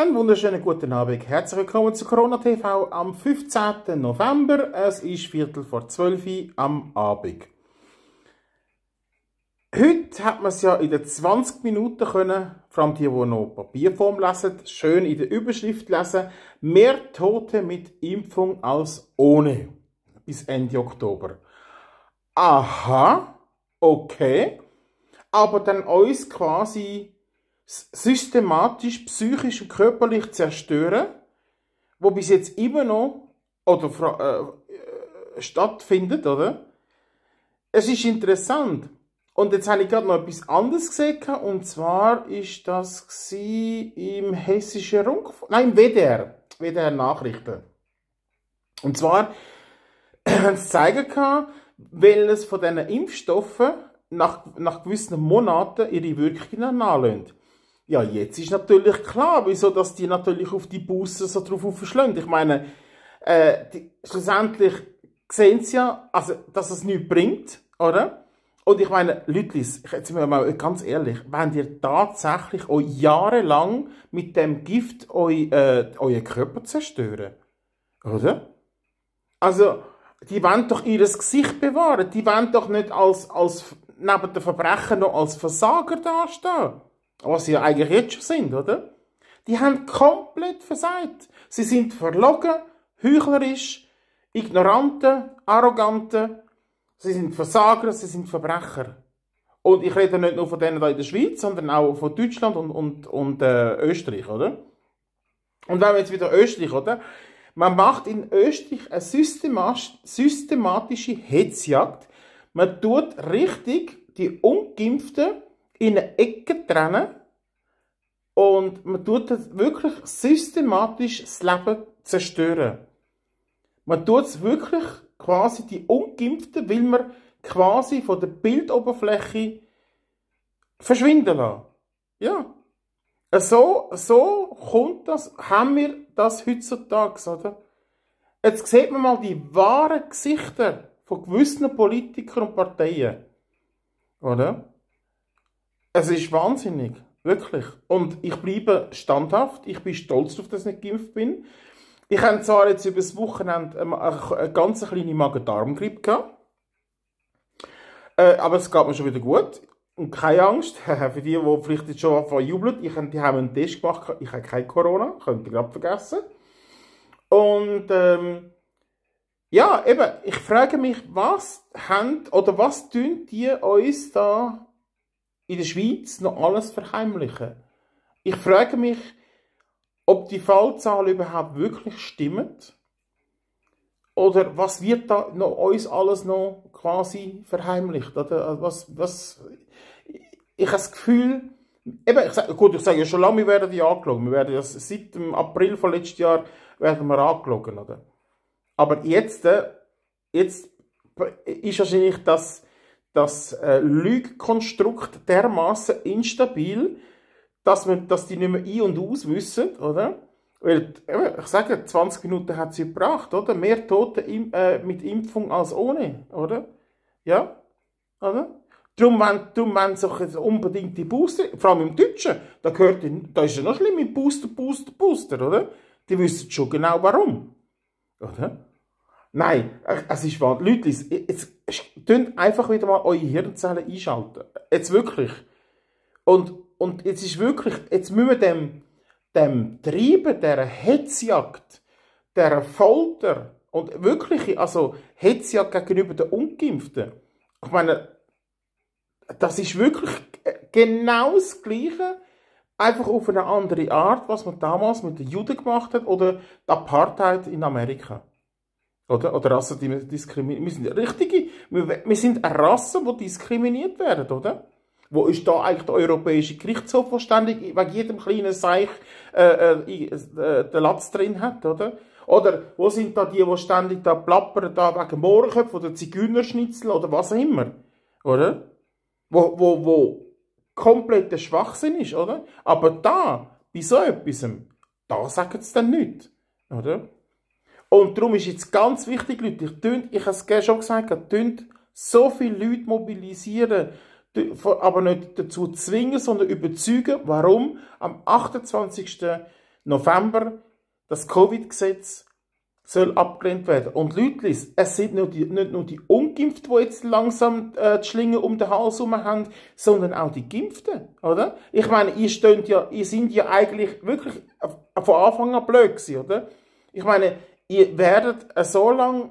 Einen wunderschönen guten Abend. Herzlich willkommen zu Corona TV am 15. November. Es ist Viertel vor 12 Uhr am Abend. Heute hat man es ja in den 20 Minuten können, vor allem die, die noch Papierform lesen, schön in der Überschrift lesen. Mehr Tote mit Impfung als ohne. Bis Ende Oktober. Aha, okay. Aber dann uns quasi systematisch, psychisch und körperlich zerstören, wo bis jetzt immer noch oder, äh, äh, stattfindet, oder? Es ist interessant. Und jetzt habe ich gerade noch etwas anderes gesehen, und zwar ist das im hessischen Rundfunk, nein, im WDR, WDR Nachrichten. Und zwar haben sie zeigen kann, welches von diesen Impfstoffen nach, nach gewissen Monaten ihre Wirkungen nachlässt. Ja, jetzt ist natürlich klar, wieso dass die natürlich auf die Busse so drauf aufschlagen. Ich meine, äh, die, schlussendlich sehen sie ja, also, dass es nichts bringt, oder? Und ich meine, Lütlis, jetzt sind wir mal ganz ehrlich, wenn ihr tatsächlich euch jahrelang mit dem Gift euch, äh, euren Körper zerstören, oder? Also, die wollen doch ihr Gesicht bewahren, die wollen doch nicht als, als neben den Verbrechen noch als Versager dastehen was sie ja eigentlich jetzt schon sind, oder? Die haben komplett versagt. Sie sind verlogen, heuchlerisch, ignorante, arrogante. Sie sind Versager, sie sind Verbrecher. Und ich rede nicht nur von denen da in der Schweiz, sondern auch von Deutschland und, und, und äh, Österreich, oder? Und wenn wir jetzt wieder Österreich, oder? Man macht in Österreich eine systematische Hetzjagd. Man tut richtig die Ungeimpften in eine Ecke trennen und man tut das wirklich systematisch das Leben zerstören. Man tut es wirklich quasi die Ungeimpften, weil man quasi von der Bildoberfläche verschwinden lassen. Ja. So, so kommt das, haben wir das heutzutage, oder? Jetzt sieht man mal die wahren Gesichter von gewissen Politikern und Parteien. Oder? Es ist wahnsinnig, wirklich. Und ich bleibe standhaft, ich bin stolz darauf, dass ich nicht geimpft bin. Ich habe zwar jetzt über das Wochenende eine ganz kleine Magen-Darm-Grippe gehabt, äh, aber es geht mir schon wieder gut. Und keine Angst, für die, die vielleicht jetzt schon von jubeln, ich habe einen Test gemacht, ich habe kein Corona, könnt ihr gerade vergessen. Und ähm, ja, eben, ich frage mich, was haben oder was tun die uns da in der Schweiz noch alles verheimlichen. Ich frage mich, ob die Fallzahl überhaupt wirklich stimmt. oder was wird da noch uns alles noch quasi verheimlicht? Oder äh, was, was, ich habe das Gefühl, eben, ich sage, gut, ich sage ja schon lange, wir werden die angelogen. Wir werden das, seit dem April von letztes Jahr werden wir angelogen, oder? Aber jetzt, äh, jetzt ist wahrscheinlich das das äh, Lügkonstrukt dermaßen instabil, dass, man, dass die nicht mehr ein und aus wissen, oder? Weil, ich sage, 20 Minuten hat sie gebracht, oder? Mehr Tote im, äh, mit Impfung als ohne, oder? Ja? Oder? Darum wollen, darum wollen sie unbedingt die Booster, vor allem im Deutschen, da, gehört, da ist ja noch schlimm mit Booster, Booster, Booster, oder? Die wissen schon genau warum, oder? Nein, äh, es ist wahr. Leute, jetzt einfach wieder mal eure Hirnzellen einschalten. Jetzt wirklich. Und, und jetzt ist wirklich, jetzt müssen wir dem, dem Treiben, dieser Hetzjagd, dieser Folter und wirklich, also Hetzjagd gegenüber den Ungeimpften. Ich meine, das ist wirklich genau das Gleiche, einfach auf eine andere Art, was man damals mit den Juden gemacht hat oder die Apartheid in Amerika. Oder, oder Rassen, die diskriminiert Wir sind richtige, wir, wir sind eine Rasse, die diskriminiert werden, oder? Wo ist da eigentlich der Europäische Gerichtshof, der ständig wegen jedem kleinen Seich äh, äh, äh, den Latz drin hat, oder? Oder wo sind da die, die ständig da plappern, da wegen Mohrenköpfen oder Zigeunerschnitzel oder was auch immer, oder? Wo, wo, wo kompletter Schwachsinn ist, oder? Aber da, bei so etwas, da sagen sie dann nichts, oder? Und darum ist jetzt ganz wichtig, Leute, ich, tünd, ich habe es schon gesagt, tünd so viele Leute mobilisieren, aber nicht dazu zwingen, sondern überzeugen, warum am 28. November das Covid-Gesetz soll abgelehnt werden. Und Leute, es sind nur die, nicht nur die Ungeimpften, die jetzt langsam äh, die Schlinge um den Hals herum haben, sondern auch die Geimpften, oder? Ich meine, ihr, steht ja, ihr sind ja eigentlich wirklich äh, von Anfang an blöd gewesen, oder? Ich meine, ihr werdet äh, so lange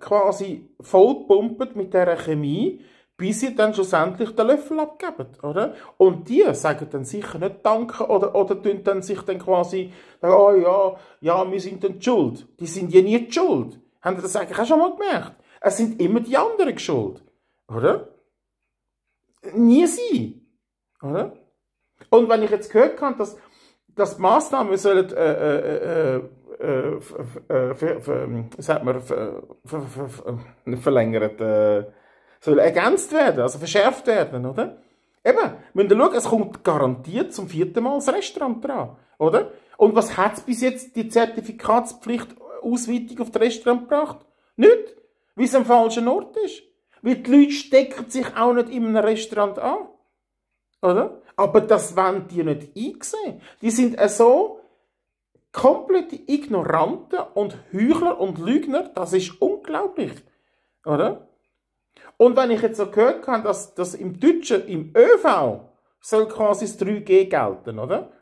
quasi vollpumpt mit dieser Chemie, bis ihr dann schlussendlich den Löffel abgebt, oder? Und die sagen dann sicher nicht Danke oder, oder tun dann sich dann quasi, oh ja, ja, wir sind dann die schuld. Die sind ja nie die schuld. Haben ihr das eigentlich auch schon mal gemerkt? Es sind immer die anderen die schuld, oder? Nie sie, oder? Und wenn ich jetzt gehört habe, dass, dass die Massnahmen sollen, äh, äh, äh, äh sagt äh, äh, äh, man, verlängert, soll ergänzt werden, also verschärft werden, oder? Eben, wenn ihr schaut, es kommt garantiert zum vierten Mal das Restaurant dran, oder? Und was hat es bis jetzt die Zertifikatspflicht Ausweitung auf das Restaurant gebracht? Nicht, weil es am falschen Ort ist. Weil die Leute stecken sich auch nicht in einem Restaurant an, oder? Aber das wollen die nicht einsehen. Die sind so komplette Ignoranten und Heuchler und Lügner, das ist unglaublich, oder? Und wenn ich jetzt so gehört habe, dass, dass im Deutschen, im ÖV, soll quasi das 3G gelten, oder?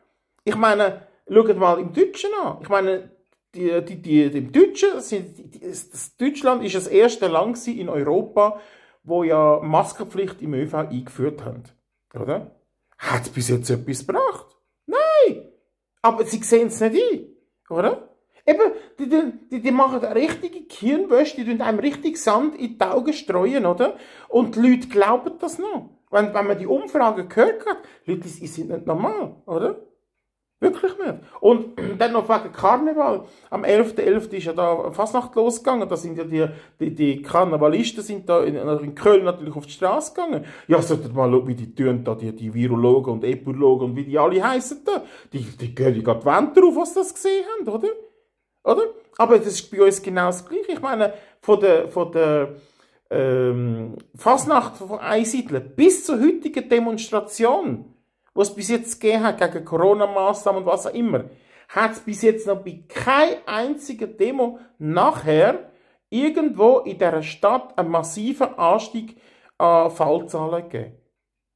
Ich meine, schaut mal im Deutschen an. Ich meine, die, die, die, im Deutschen sind, die, das Deutschland ist das erste Land in Europa, wo ja Maskenpflicht im ÖV eingeführt hat, oder? Hat bis jetzt etwas gebracht? Aber sie sehen es nicht ein, oder? Eben, die, die, die machen eine richtige Gehirnwäsche, die tun einem richtig Sand in die Augen streuen, oder? Und die Leute glauben das noch. Wenn, wenn man die Umfrage gehört hat, Leute, die sind nicht normal, oder? Wirklich nicht. Und dann noch wegen Karneval. Am 11.11. .11. ist ja da Fasnacht losgegangen. Da sind ja die, die, die Karnevalisten sind da in, also in Köln natürlich auf die Straße gegangen. Ja, solltet mal schauen, wie die tun da, die, die Virologen und Epidologen und wie die alle heissen da. Die, die gehen ja gerade die Wände drauf, was das gesehen haben, oder? Oder? Aber das ist bei uns genau das Gleiche. Ich meine, von der, von der, ähm, Fasnacht von Einsiedeln bis zur heutigen Demonstration was es bis jetzt gegeben hat, gegen Corona-Massnahmen und was auch immer, hat es bis jetzt noch bei keiner einzigen Demo nachher irgendwo in dieser Stadt einen massiven Anstieg an Fallzahlen gegeben.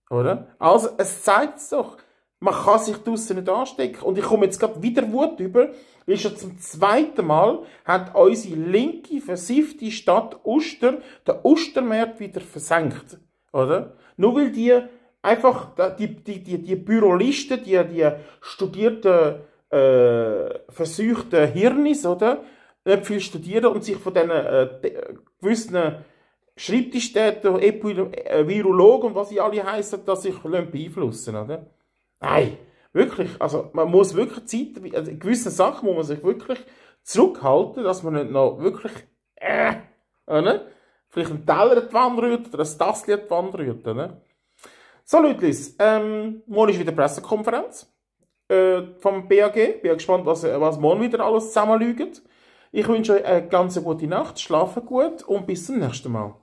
Oder? Also, es zeigt es doch. Man kann sich draussen nicht anstecken. Und ich komme jetzt gerade wieder Wut über, weil schon zum zweiten Mal hat unsere linke, versiffte Stadt Uster den Ustermarkt wieder versenkt. Oder? Nur weil die einfach die, die, die, die Bürolisten, die, die studierten, äh, versuchten Hirnis, oder? Nicht viel studieren und sich von diesen äh, gewissen Schreibtischtäter, äh, Virologen und was sie alle heißen, dass sich beeinflussen oder? Nein, wirklich. Also man muss wirklich Zeit, also gewisse Sachen muss man sich wirklich zurückhalten, dass man nicht noch wirklich äh, oder? Vielleicht einen Teller in die Wand rührt oder ein Tassel in die Wand rührt, oder? So, Leute, ähm, morgen ist wieder Pressekonferenz äh, vom BAG. Ich Bin gespannt, was, was morgen wieder alles zusammenlügt. Ich wünsche euch eine ganz gute Nacht, schlafen gut und bis zum nächsten Mal.